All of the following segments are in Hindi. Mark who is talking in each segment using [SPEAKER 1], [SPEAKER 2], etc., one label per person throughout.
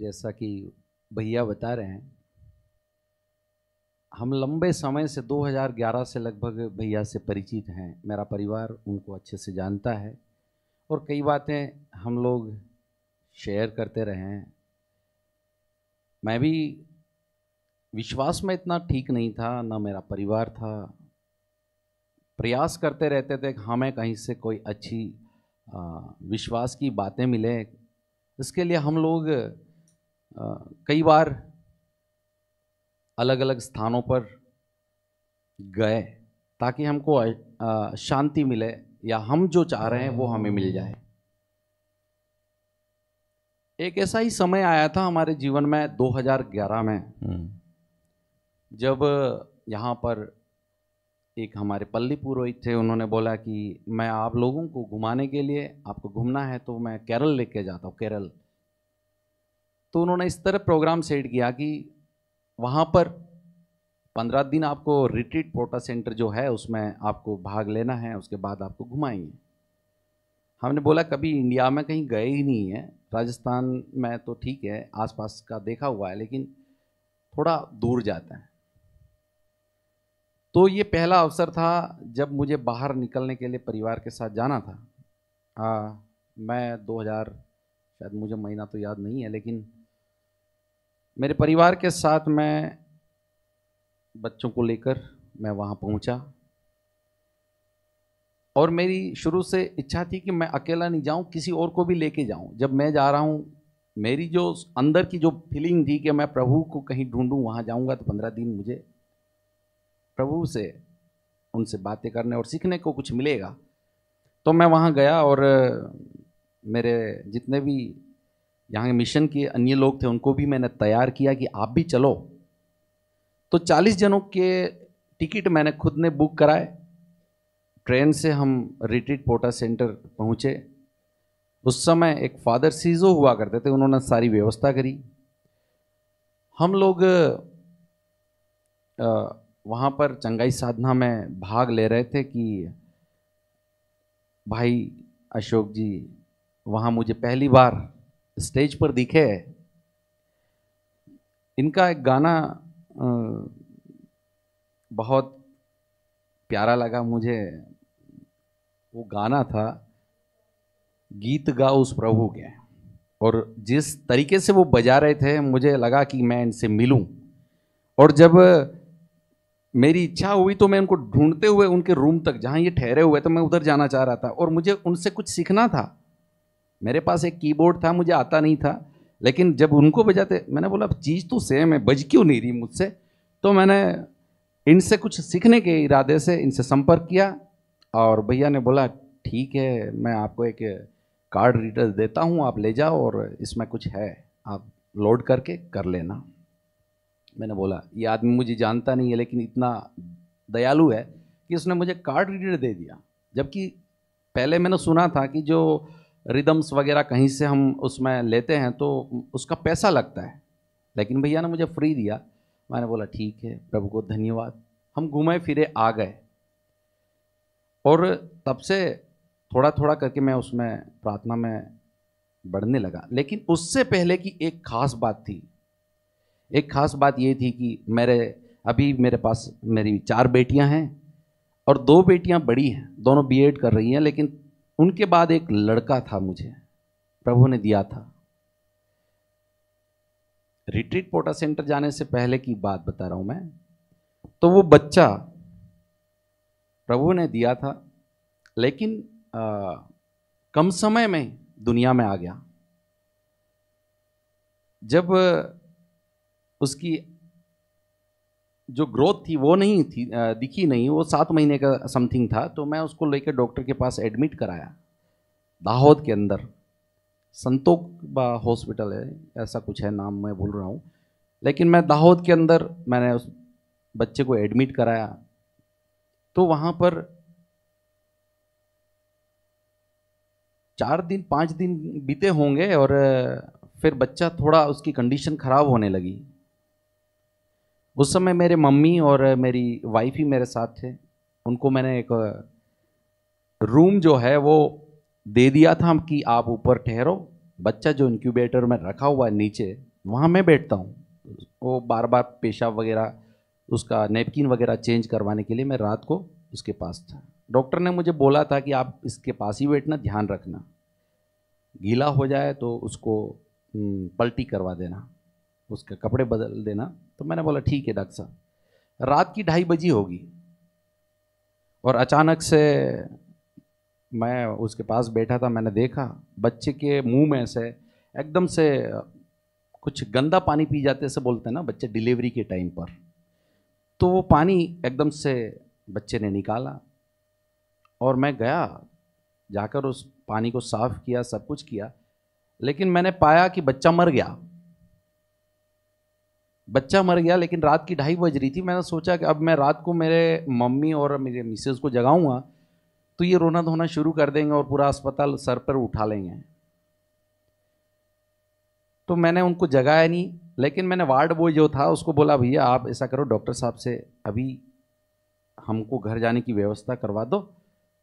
[SPEAKER 1] जैसा कि भैया बता रहे हैं हम लंबे समय से 2011 से लगभग भैया से परिचित हैं मेरा परिवार उनको अच्छे से जानता है और कई बातें हम लोग शेयर करते रहे हैं मैं भी विश्वास में इतना ठीक नहीं था ना मेरा परिवार था प्रयास करते रहते थे कि हमें हाँ, कहीं से कोई अच्छी विश्वास की बातें मिले इसके लिए हम लोग कई बार अलग अलग स्थानों पर गए ताकि हमको शांति मिले या हम जो चाह रहे हैं वो हमें मिल जाए एक ऐसा ही समय आया था हमारे जीवन में 2011 में हम्म। जब यहाँ पर एक हमारे पल्ली पुरोहित थे उन्होंने बोला कि मैं आप लोगों को घुमाने के लिए आपको घूमना है तो मैं केरल लेके जाता हूँ केरल तो उन्होंने इस तरह प्रोग्राम सेट किया कि वहाँ पर पंद्रह दिन आपको रिट्रीट पोटा सेंटर जो है उसमें आपको भाग लेना है उसके बाद आपको घुमाएंगे हमने बोला कभी इंडिया में कहीं गए ही नहीं है राजस्थान में तो ठीक है आसपास का देखा हुआ है लेकिन थोड़ा दूर जाता है तो ये पहला अवसर था जब मुझे बाहर निकलने के लिए परिवार के साथ जाना था आ, मैं 2000 शायद मुझे महीना तो याद नहीं है लेकिन मेरे परिवार के साथ मैं बच्चों को लेकर मैं वहाँ पहुँचा और मेरी शुरू से इच्छा थी कि मैं अकेला नहीं जाऊँ किसी और को भी लेके जाऊँ जब मैं जा रहा हूँ मेरी जो अंदर की जो फीलिंग थी कि मैं प्रभु को कहीं ढूंढूं वहाँ जाऊँगा तो पंद्रह दिन मुझे प्रभु से उनसे बातें करने और सीखने को कुछ मिलेगा तो मैं वहाँ गया और मेरे जितने भी यहाँ के मिशन के अन्य लोग थे उनको भी मैंने तैयार किया कि आप भी चलो तो 40 जनों के टिकट मैंने खुद ने बुक कराए ट्रेन से हम रिट्रीट पोटा सेंटर पहुँचे उस समय एक फादर सीजो हुआ करते थे उन्होंने सारी व्यवस्था करी हम लोग वहाँ पर चंगाई साधना में भाग ले रहे थे कि भाई अशोक जी वहाँ मुझे पहली बार स्टेज पर दिखे इनका एक गाना बहुत प्यारा लगा मुझे वो गाना था गीत गा उस प्रभु के और जिस तरीके से वो बजा रहे थे मुझे लगा कि मैं इनसे मिलूं और जब मेरी इच्छा हुई तो मैं उनको ढूंढते हुए उनके रूम तक जहां ये ठहरे हुए थे मैं उधर जाना चाह रहा था और मुझे उनसे कुछ सीखना था मेरे पास एक कीबोर्ड था मुझे आता नहीं था लेकिन जब उनको बजाते मैंने बोला चीज़ तो सेम है बज क्यों नहीं रही मुझसे तो मैंने इनसे कुछ सीखने के इरादे से इनसे संपर्क किया और भैया ने बोला ठीक है मैं आपको एक कार्ड रीडर देता हूँ आप ले जाओ और इसमें कुछ है आप लोड करके कर लेना मैंने बोला ये आदमी मुझे जानता नहीं है लेकिन इतना दयालु है कि उसने मुझे कार्ड रीडर दे दिया जबकि पहले मैंने सुना था कि जो रिदम्स वगैरह कहीं से हम उसमें लेते हैं तो उसका पैसा लगता है लेकिन भैया ने मुझे फ्री दिया मैंने बोला ठीक है प्रभु को धन्यवाद हम घूमे फिरे आ गए और तब से थोड़ा थोड़ा करके मैं उसमें प्रार्थना में बढ़ने लगा लेकिन उससे पहले की एक खास बात थी एक खास बात ये थी कि मेरे अभी मेरे पास मेरी चार बेटियां हैं और दो बेटियां बड़ी हैं दोनों बीएड कर रही हैं लेकिन उनके बाद एक लड़का था मुझे प्रभु ने दिया था रिट्रीट पोटा सेंटर जाने से पहले की बात बता रहा हूं मैं तो वो बच्चा प्रभु ने दिया था लेकिन आ, कम समय में दुनिया में आ गया जब उसकी जो ग्रोथ थी वो नहीं थी दिखी नहीं वो सात महीने का समथिंग था तो मैं उसको लेकर डॉक्टर के पास एडमिट कराया दाहोद के अंदर संतोक हॉस्पिटल है ऐसा कुछ है नाम मैं भूल रहा हूँ लेकिन मैं दाहोद के अंदर मैंने उस बच्चे को एडमिट कराया तो वहाँ पर चार दिन पाँच दिन बीते होंगे और फिर बच्चा थोड़ा उसकी कंडीशन ख़राब होने लगी उस समय मेरे मम्मी और मेरी वाइफ ही मेरे साथ थे उनको मैंने एक रूम जो है वो दे दिया था कि आप ऊपर ठहरो बच्चा जो इंक्यूबेटर में रखा हुआ है नीचे वहाँ मैं बैठता हूँ वो बार बार पेशाब वगैरह उसका नेपकिन वगैरह चेंज करवाने के लिए मैं रात को उसके पास था डॉक्टर ने मुझे बोला था कि आप इसके पास ही बैठना ध्यान रखना गीला हो जाए तो उसको पलटी करवा देना उसके कपड़े बदल देना तो मैंने बोला ठीक है डॉक्टर साहब रात की ढाई बजी होगी और अचानक से मैं उसके पास बैठा था मैंने देखा बच्चे के मुंह में से एकदम से कुछ गंदा पानी पी जाते से बोलते हैं ना बच्चे डिलीवरी के टाइम पर तो वो पानी एकदम से बच्चे ने निकाला और मैं गया जाकर उस पानी को साफ़ किया सब कुछ किया लेकिन मैंने पाया कि बच्चा मर गया बच्चा मर गया लेकिन रात की ढाई बज रही थी मैंने सोचा कि अब मैं रात को मेरे मम्मी और मेरे मिसेज को जगाऊंगा तो ये रोना धोना शुरू कर देंगे और पूरा अस्पताल सर पर उठा लेंगे तो मैंने उनको जगाया नहीं लेकिन मैंने वार्ड बॉय जो था उसको बोला भैया आप ऐसा करो डॉक्टर साहब से अभी हमको घर जाने की व्यवस्था करवा दो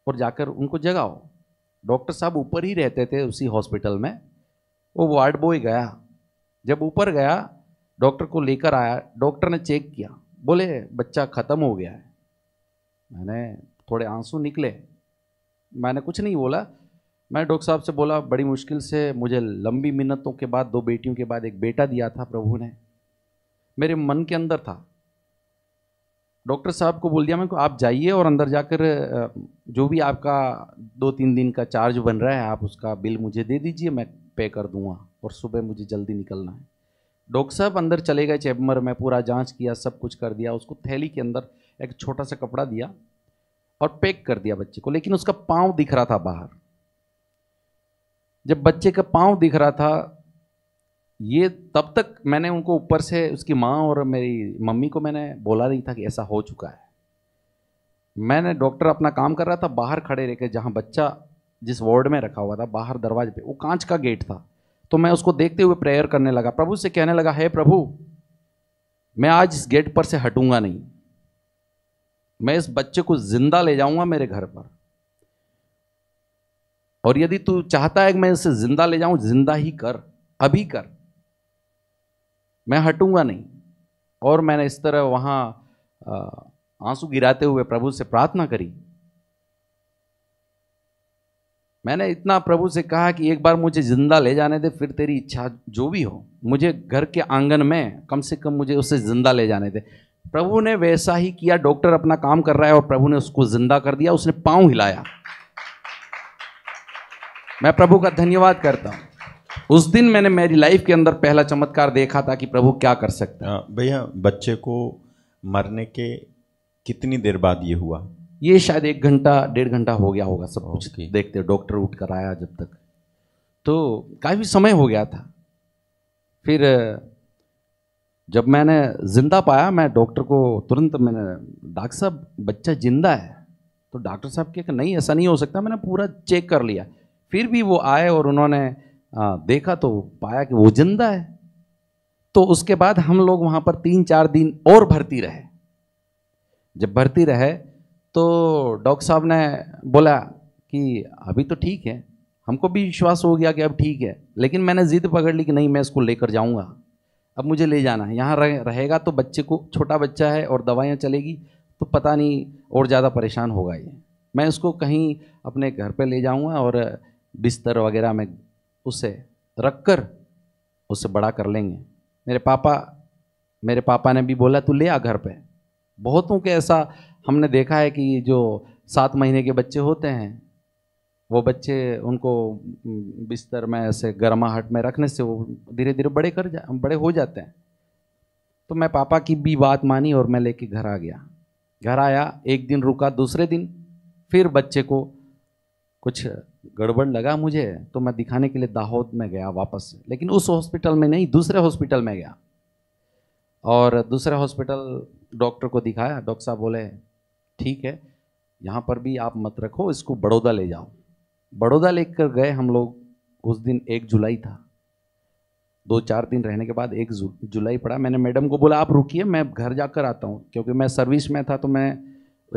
[SPEAKER 1] और जाकर उनको जगाओ डॉक्टर साहब ऊपर ही रहते थे उसी हॉस्पिटल में वो वार्ड बॉय गया जब ऊपर गया डॉक्टर को लेकर आया डॉक्टर ने चेक किया बोले बच्चा ख़त्म हो गया है मैंने थोड़े आंसू निकले मैंने कुछ नहीं बोला मैंने डॉक्टर साहब से बोला बड़ी मुश्किल से मुझे लंबी मिन्नतों के बाद दो बेटियों के बाद एक बेटा दिया था प्रभु ने मेरे मन के अंदर था डॉक्टर साहब को बोल दिया मैं को आप जाइए और अंदर जाकर जो भी आपका दो तीन दिन का चार्ज बन रहा है आप उसका बिल मुझे दे दीजिए मैं पे कर दूंगा और सुबह मुझे जल्दी निकलना है डॉक्टर साहब अंदर चले गए चैम्बर में पूरा जांच किया सब कुछ कर दिया उसको थैली के अंदर एक छोटा सा कपड़ा दिया और पैक कर दिया बच्चे को लेकिन उसका पाँव दिख रहा था बाहर जब बच्चे का पाँव दिख रहा था ये तब तक मैंने उनको ऊपर से उसकी माँ और मेरी मम्मी को मैंने बोला नहीं था कि ऐसा हो चुका है मैंने डॉक्टर अपना काम कर रहा था बाहर खड़े रहकर जहाँ बच्चा जिस वार्ड में रखा हुआ था बाहर दरवाजे पे वो कांच का गेट था तो मैं उसको देखते हुए प्रेयर करने लगा प्रभु से कहने लगा हे hey, प्रभु मैं आज इस गेट पर से हटूंगा नहीं मैं इस बच्चे को जिंदा ले जाऊंगा मेरे घर पर और यदि तू चाहता है कि मैं इसे जिंदा ले जाऊं जिंदा ही कर अभी कर मैं हटूंगा नहीं और मैंने इस तरह वहां आंसू गिराते हुए प्रभु से प्रार्थना करी मैंने इतना प्रभु से कहा कि एक बार मुझे ज़िंदा ले जाने दे फिर तेरी इच्छा जो भी हो मुझे घर के आंगन में कम से कम मुझे उसे ज़िंदा ले जाने दे प्रभु ने वैसा ही किया डॉक्टर अपना काम कर रहा है और प्रभु ने उसको ज़िंदा कर दिया उसने पाँव हिलाया मैं प्रभु का धन्यवाद करता हूँ उस दिन मैंने मेरी लाइफ के अंदर पहला चमत्कार देखा था कि प्रभु क्या कर सकता है हाँ, भैया बच्चे को मरने के कितनी देर बाद ये हुआ ये शायद एक घंटा डेढ़ घंटा हो गया होगा सब कुछ okay. देखते डॉक्टर उठ कर आया जब तक तो काफ़ी समय हो गया था फिर जब मैंने ज़िंदा पाया मैं डॉक्टर को तुरंत मैंने डॉक्टर साहब बच्चा ज़िंदा है तो डॉक्टर साहब के नहीं ऐसा नहीं हो सकता मैंने पूरा चेक कर लिया फिर भी वो आए और उन्होंने आ, देखा तो पाया कि वो जिंदा है तो उसके बाद हम लोग वहाँ पर तीन चार दिन और भर्ती रहे जब भर्ती रहे तो डॉक्टर साहब ने बोला कि अभी तो ठीक है हमको भी विश्वास हो गया कि अब ठीक है लेकिन मैंने ज़िद पकड़ ली कि नहीं मैं इसको लेकर जाऊंगा अब मुझे ले जाना है यहाँ रह, रहेगा तो बच्चे को छोटा बच्चा है और दवाइयाँ चलेगी तो पता नहीं और ज़्यादा परेशान होगा ये मैं उसको कहीं अपने घर पर ले जाऊँगा और बिस्तर वगैरह में उसे रख कर उसे बड़ा कर लेंगे मेरे पापा मेरे पापा ने भी बोला तू ले आ घर पे बहुतों के ऐसा हमने देखा है कि जो सात महीने के बच्चे होते हैं वो बच्चे उनको बिस्तर में ऐसे गर्माहट में रखने से वो धीरे धीरे बड़े कर जा बड़े हो जाते हैं तो मैं पापा की भी बात मानी और मैं लेके घर आ गया घर आया एक दिन रुका दूसरे दिन फिर बच्चे को कुछ गड़बड़ लगा मुझे तो मैं दिखाने के लिए दाहोद में गया वापस लेकिन उस हॉस्पिटल में नहीं दूसरे हॉस्पिटल में गया और दूसरे हॉस्पिटल डॉक्टर को दिखाया डॉक्टर साहब बोले ठीक है यहाँ पर भी आप मत रखो इसको बड़ौदा ले जाओ बड़ौदा लेकर गए हम लोग उस दिन एक जुलाई था दो चार दिन रहने के बाद एक जुलाई पड़ा मैंने मैडम को बोला आप रुकिए मैं घर जाकर आता हूँ क्योंकि मैं सर्विस में था तो मैं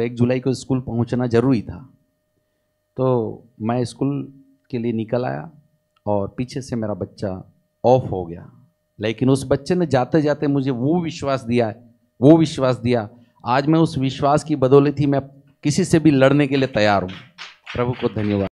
[SPEAKER 1] एक जुलाई को स्कूल पहुँचना ज़रूरी था तो मैं स्कूल के लिए निकल आया और पीछे से मेरा बच्चा ऑफ हो गया लेकिन उस बच्चे ने जाते जाते मुझे वो विश्वास दिया वो विश्वास दिया आज मैं उस विश्वास की बदौलत ही मैं किसी से भी लड़ने के लिए तैयार हूँ प्रभु को धन्यवाद